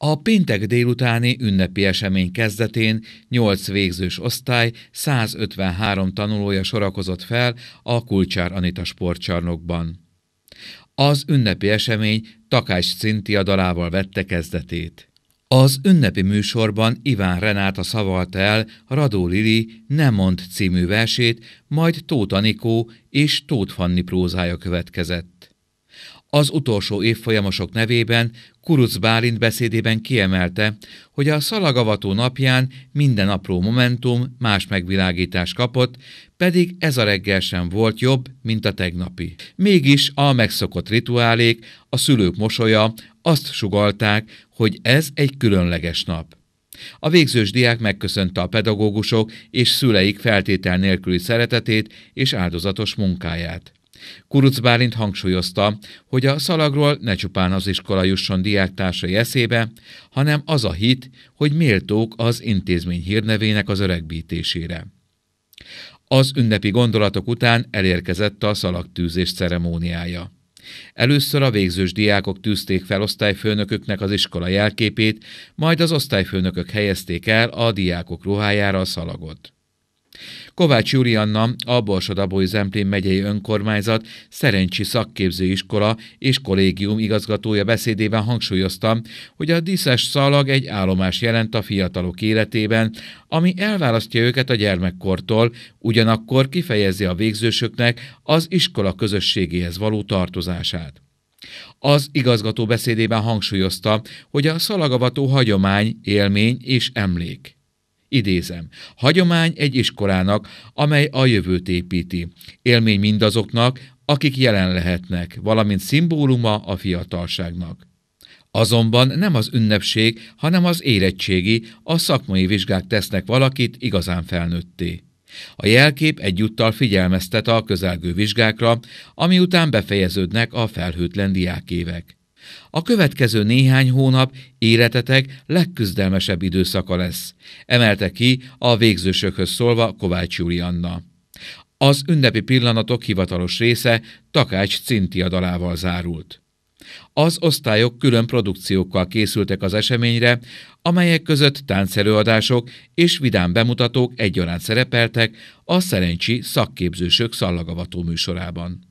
A péntek délutáni ünnepi esemény kezdetén 8 végzős osztály 153 tanulója sorakozott fel a Kulcsár Anita sportcsarnokban. Az ünnepi esemény Takács a dalával vette kezdetét. Az ünnepi műsorban Iván Renáta szavalta el Radó Lili Nem mond című versét, majd Tóth Anikó és Tóth Fanni prózája következett. Az utolsó évfolyamosok nevében Kuruc Bálint beszédében kiemelte, hogy a szalagavató napján minden apró momentum más megvilágítást kapott, pedig ez a reggel sem volt jobb, mint a tegnapi. Mégis a megszokott rituálék, a szülők mosolya azt sugalták, hogy ez egy különleges nap. A végzős diák megköszönte a pedagógusok és szüleik feltétel nélküli szeretetét és áldozatos munkáját. Kuruc Bálint hangsúlyozta, hogy a szalagról ne csupán az iskola jusson diáktársai eszébe, hanem az a hit, hogy méltók az intézmény hírnevének az öregbítésére. Az ünnepi gondolatok után elérkezett a szalagtűzés ceremóniája. Először a végzős diákok tűzték fel osztályfőnököknek az iskola jelképét, majd az osztályfőnökök helyezték el a diákok ruhájára a szalagot. Kovács Júrianna, a Borsodabói Zemplén megyei önkormányzat Szerencsi szakképzőiskola és kollégium igazgatója beszédében hangsúlyozta, hogy a díszes szalag egy állomás jelent a fiatalok életében, ami elválasztja őket a gyermekkortól, ugyanakkor kifejezi a végzősöknek az iskola közösségéhez való tartozását. Az igazgató beszédében hangsúlyozta, hogy a szalagavató hagyomány, élmény és emlék. Idézem, hagyomány egy iskolának, amely a jövőt építi. Élmény mindazoknak, akik jelen lehetnek, valamint szimbóluma a fiatalságnak. Azonban nem az ünnepség, hanem az érettségi, a szakmai vizsgák tesznek valakit igazán felnőtté. A jelkép egyúttal figyelmeztet a közelgő vizsgákra, ami után befejeződnek a felhőtlen diákévek. A következő néhány hónap életetek legküzdelmesebb időszaka lesz, emelte ki a végzősökhöz szólva Kovács Julianna. Az ünnepi pillanatok hivatalos része Takács Cintia dalával zárult. Az osztályok külön produkciókkal készültek az eseményre, amelyek között táncelőadások és vidám bemutatók egyaránt szerepeltek a Szerencsi szakképzősök szallagavató műsorában.